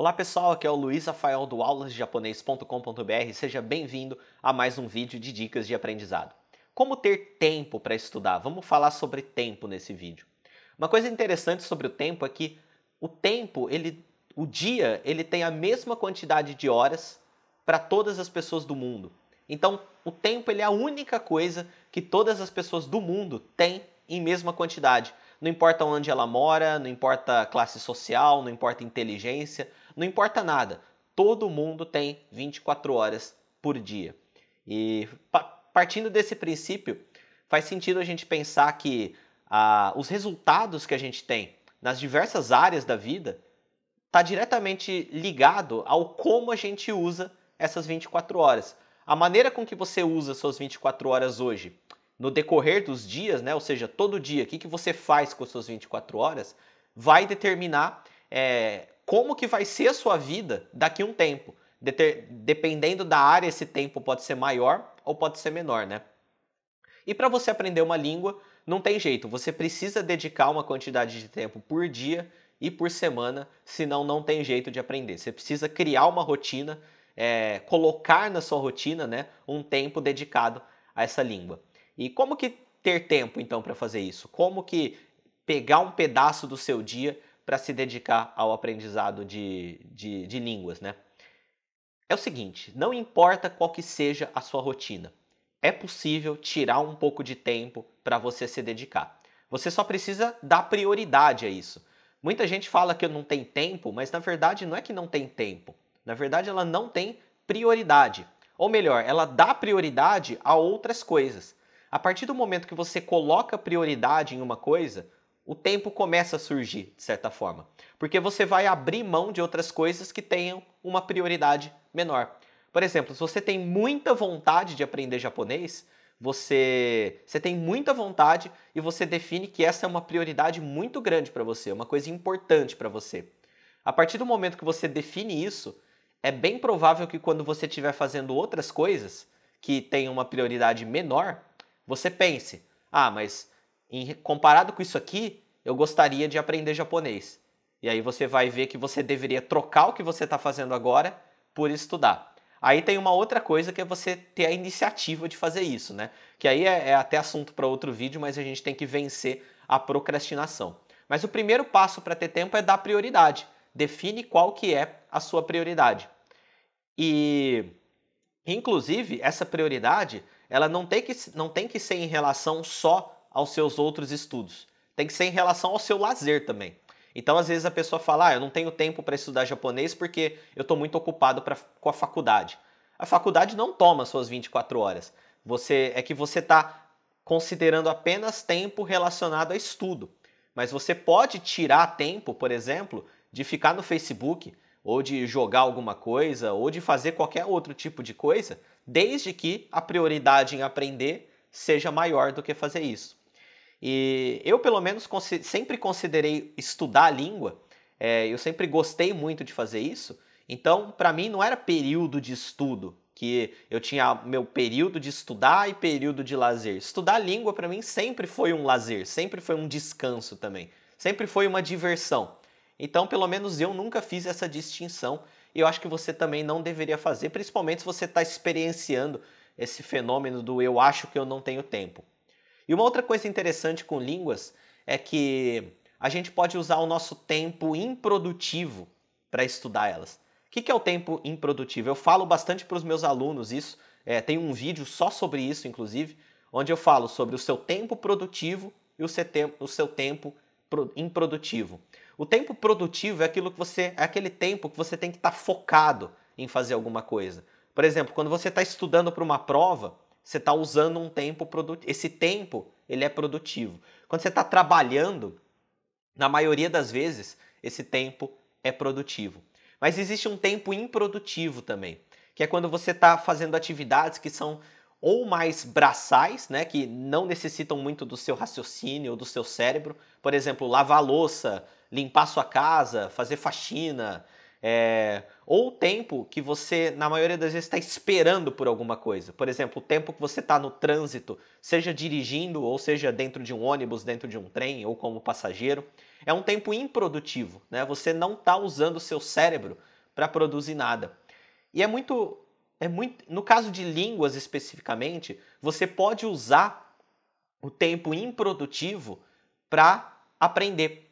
Olá pessoal, aqui é o Luiz Rafael do aulasdejaponês.com.br. Seja bem-vindo a mais um vídeo de dicas de aprendizado. Como ter tempo para estudar? Vamos falar sobre tempo nesse vídeo. Uma coisa interessante sobre o tempo é que o tempo, ele, o dia, ele tem a mesma quantidade de horas para todas as pessoas do mundo. Então, o tempo ele é a única coisa que todas as pessoas do mundo têm em mesma quantidade. Não importa onde ela mora, não importa classe social, não importa inteligência, não importa nada. Todo mundo tem 24 horas por dia. E partindo desse princípio, faz sentido a gente pensar que ah, os resultados que a gente tem nas diversas áreas da vida está diretamente ligado ao como a gente usa essas 24 horas. A maneira com que você usa suas 24 horas hoje no decorrer dos dias, né? Ou seja, todo dia, o que, que você faz com as suas 24 horas, vai determinar é, como que vai ser a sua vida daqui a um tempo. Deter, dependendo da área, esse tempo pode ser maior ou pode ser menor, né? E para você aprender uma língua, não tem jeito, você precisa dedicar uma quantidade de tempo por dia e por semana, senão não tem jeito de aprender. Você precisa criar uma rotina, é, colocar na sua rotina né, um tempo dedicado a essa língua. E como que ter tempo então para fazer isso? Como que pegar um pedaço do seu dia para se dedicar ao aprendizado de, de, de línguas, né? É o seguinte, não importa qual que seja a sua rotina, é possível tirar um pouco de tempo para você se dedicar. Você só precisa dar prioridade a isso. Muita gente fala que não tem tempo, mas na verdade não é que não tem tempo. Na verdade, ela não tem prioridade. Ou melhor, ela dá prioridade a outras coisas. A partir do momento que você coloca prioridade em uma coisa, o tempo começa a surgir, de certa forma. Porque você vai abrir mão de outras coisas que tenham uma prioridade menor. Por exemplo, se você tem muita vontade de aprender japonês, você, você tem muita vontade e você define que essa é uma prioridade muito grande para você, uma coisa importante para você. A partir do momento que você define isso, é bem provável que quando você estiver fazendo outras coisas que tenham uma prioridade menor, você pense: ah, mas em, comparado com isso aqui, eu gostaria de aprender japonês. E aí você vai ver que você deveria trocar o que você está fazendo agora por estudar. Aí tem uma outra coisa que é você ter a iniciativa de fazer isso, né? Que aí é, é até assunto para outro vídeo, mas a gente tem que vencer a procrastinação. Mas o primeiro passo para ter tempo é dar prioridade. Define qual que é a sua prioridade. E Inclusive, essa prioridade ela não tem, que, não tem que ser em relação só aos seus outros estudos. Tem que ser em relação ao seu lazer também. Então, às vezes, a pessoa fala: ah, eu não tenho tempo para estudar japonês porque eu estou muito ocupado pra, com a faculdade. A faculdade não toma suas 24 horas. Você É que você está considerando apenas tempo relacionado a estudo. Mas você pode tirar tempo, por exemplo, de ficar no Facebook, ou de jogar alguma coisa, ou de fazer qualquer outro tipo de coisa, desde que a prioridade em aprender seja maior do que fazer isso. E eu, pelo menos, sempre considerei estudar a língua, é, eu sempre gostei muito de fazer isso, então, para mim, não era período de estudo, que eu tinha meu período de estudar e período de lazer. Estudar língua para mim sempre foi um lazer, sempre foi um descanso também, sempre foi uma diversão. Então, pelo menos eu nunca fiz essa distinção. E eu acho que você também não deveria fazer, principalmente se você está experienciando esse fenômeno do eu acho que eu não tenho tempo. E uma outra coisa interessante com línguas é que a gente pode usar o nosso tempo improdutivo para estudar elas. O que, é o tempo improdutivo? Eu falo bastante para os meus alunos isso, é, tem um vídeo só sobre isso, inclusive, onde eu falo sobre o seu tempo produtivo e o seu tempo improdutivo. O tempo produtivo é aquilo que você é aquele tempo que você tem que estar tá focado em fazer alguma coisa. Por exemplo, quando você está estudando para uma prova, você está usando um tempo produtivo. Esse tempo ele é produtivo. Quando você está trabalhando, na maioria das vezes esse tempo é produtivo. Mas existe um tempo improdutivo também, que é quando você está fazendo atividades que são ou mais braçais, né, que não necessitam muito do seu raciocínio ou do seu cérebro, por exemplo, lavar louça, limpar sua casa, fazer faxina, é, ou o tempo que você, na maioria das vezes, está esperando por alguma coisa. Por exemplo, o tempo que você está no trânsito, seja dirigindo, ou seja dentro de um ônibus, dentro de um trem, ou como passageiro, é um tempo improdutivo. Né? Você não está usando o seu cérebro para produzir nada. E é muito, é muito. No caso de línguas especificamente, você pode usar o tempo improdutivo para aprender.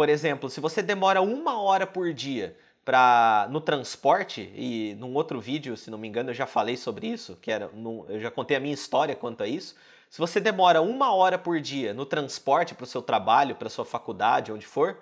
Por exemplo, se você demora uma hora por dia para no transporte e num outro vídeo, se não me engano, eu já falei sobre isso, que era eu já contei a minha história quanto a isso. Se você demora uma hora por dia no transporte para o seu trabalho, para sua faculdade, onde for,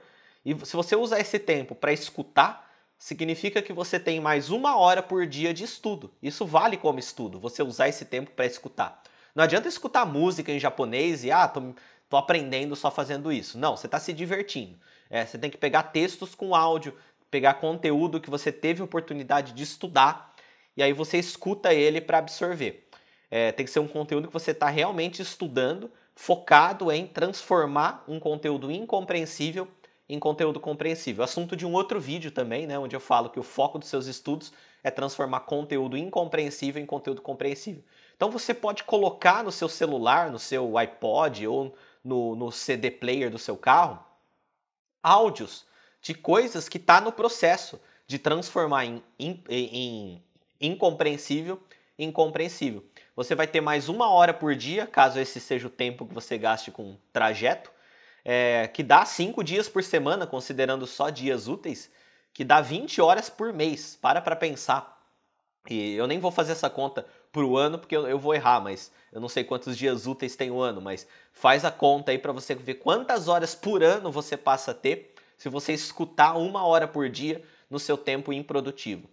e se você usar esse tempo para escutar, significa que você tem mais uma hora por dia de estudo. Isso vale como estudo. Você usar esse tempo para escutar. Não adianta escutar música em japonês e ah, tô tô aprendendo só fazendo isso. Não, você está se divertindo. É, você tem que pegar textos com áudio, pegar conteúdo que você teve oportunidade de estudar e aí você escuta ele para absorver. É, tem que ser um conteúdo que você está realmente estudando, focado em transformar um conteúdo incompreensível em conteúdo compreensível. Assunto de um outro vídeo também, né, onde eu falo que o foco dos seus estudos é transformar conteúdo incompreensível em conteúdo compreensível. Então você pode colocar no seu celular, no seu iPod ou no, no CD player do seu carro áudios de coisas que está no processo de transformar em, em, em incompreensível Você vai ter mais uma hora por dia, caso esse seja o tempo que você gaste com trajeto, é, que dá cinco dias por semana, considerando só dias úteis, que dá 20 horas por mês. Para para pensar. E eu nem vou fazer essa conta pro ano, porque eu, eu vou errar, mas eu não sei quantos dias úteis tem o ano, mas faz a conta aí para você ver quantas horas por ano você passa a ter se você escutar uma hora por dia no seu tempo improdutivo.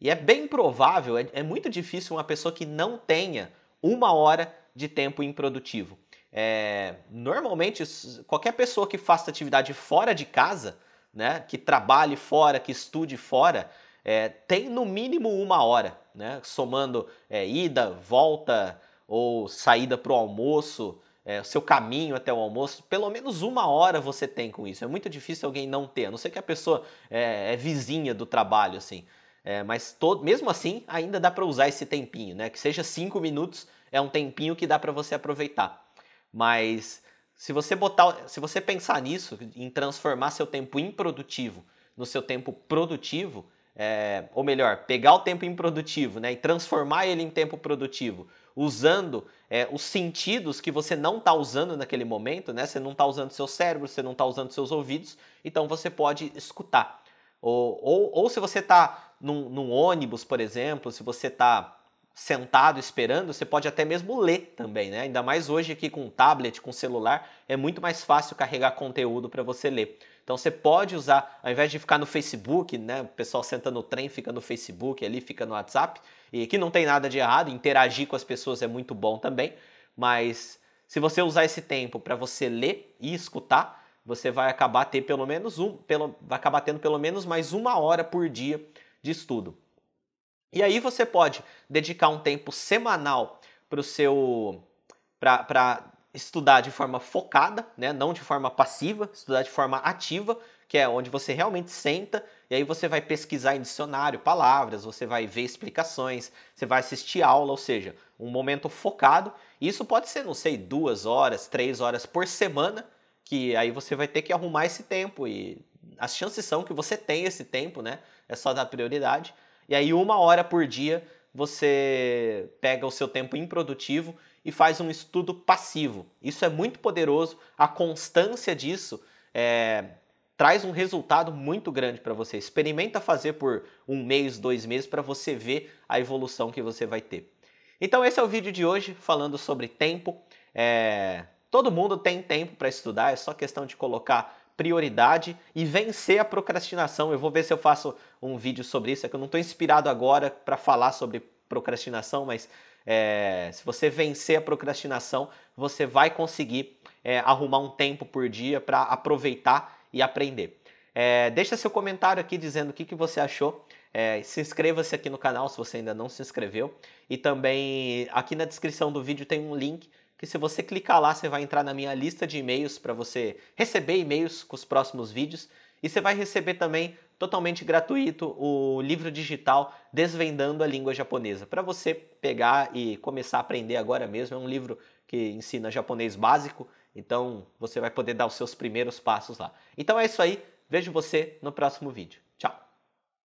E é bem provável, é, é muito difícil uma pessoa que não tenha uma hora de tempo improdutivo. É, normalmente, qualquer pessoa que faça atividade fora de casa, né, que trabalhe fora, que estude fora, é, tem no mínimo uma hora né? somando é, ida, volta ou saída para o almoço, é, seu caminho até o almoço, pelo menos uma hora você tem com isso. É muito difícil alguém não ter, a não ser que a pessoa é, é vizinha do trabalho, assim. É, mas todo, mesmo assim, ainda dá para usar esse tempinho, né? Que seja cinco minutos, é um tempinho que dá para você aproveitar. Mas se você botar, se você pensar nisso, em transformar seu tempo improdutivo no seu tempo produtivo, é, ou melhor, pegar o tempo improdutivo né, e transformar ele em tempo produtivo, usando é, os sentidos que você não está usando naquele momento, né? Você não está usando seu cérebro, você não está usando seus ouvidos, então você pode escutar. Ou, ou, ou se você está num, num, ônibus, por exemplo, se você está sentado esperando, você pode até mesmo ler também, né? Ainda mais hoje aqui com tablet, com celular, é muito mais fácil carregar conteúdo para você ler. Então você pode usar, ao invés de ficar no Facebook, né? O pessoal senta no trem, fica no Facebook, ali fica no WhatsApp, e que não tem nada de errado, interagir com as pessoas é muito bom também, mas se você usar esse tempo para você ler e escutar, você vai acabar ter pelo menos um, pelo, vai acabar tendo pelo menos mais uma hora por dia de estudo. E aí você pode dedicar um tempo semanal para o seu para estudar de forma focada, né? não de forma passiva, estudar de forma ativa, que é onde você realmente senta e aí você vai pesquisar em dicionário palavras, você vai ver explicações, você vai assistir aula, ou seja, um momento focado. Isso pode ser, não sei, duas horas, três horas por semana, que aí você vai ter que arrumar esse tempo e as chances são que você tenha esse tempo, né? É só dar prioridade. E aí uma hora por dia você pega o seu tempo improdutivo e faz um estudo passivo. Isso é muito poderoso, a constância disso é, traz um resultado muito grande para você. Experimenta fazer por um mês, dois meses, para você ver a evolução que você vai ter. Então, esse é o vídeo de hoje falando sobre tempo. É, todo mundo tem tempo para estudar, é só questão de colocar prioridade e vencer a procrastinação. Eu vou ver se eu faço um vídeo sobre isso, é que eu não estou inspirado agora para falar sobre procrastinação, mas é, se você vencer a procrastinação, você vai conseguir é, arrumar um tempo por dia para aproveitar e aprender. É, deixa seu comentário aqui dizendo o que, que você achou. É, se inscreva-se aqui no canal se você ainda não se inscreveu. E também aqui na descrição do vídeo tem um link que se você clicar lá, você vai entrar na minha lista de e-mails para você receber e-mails com os próximos vídeos e você vai receber também totalmente gratuito o livro digital Desvendando a Língua Japonesa, para você pegar e começar a aprender agora mesmo. É um livro que ensina japonês básico, então você vai poder dar os seus primeiros passos lá. Então é isso aí, vejo você no próximo vídeo.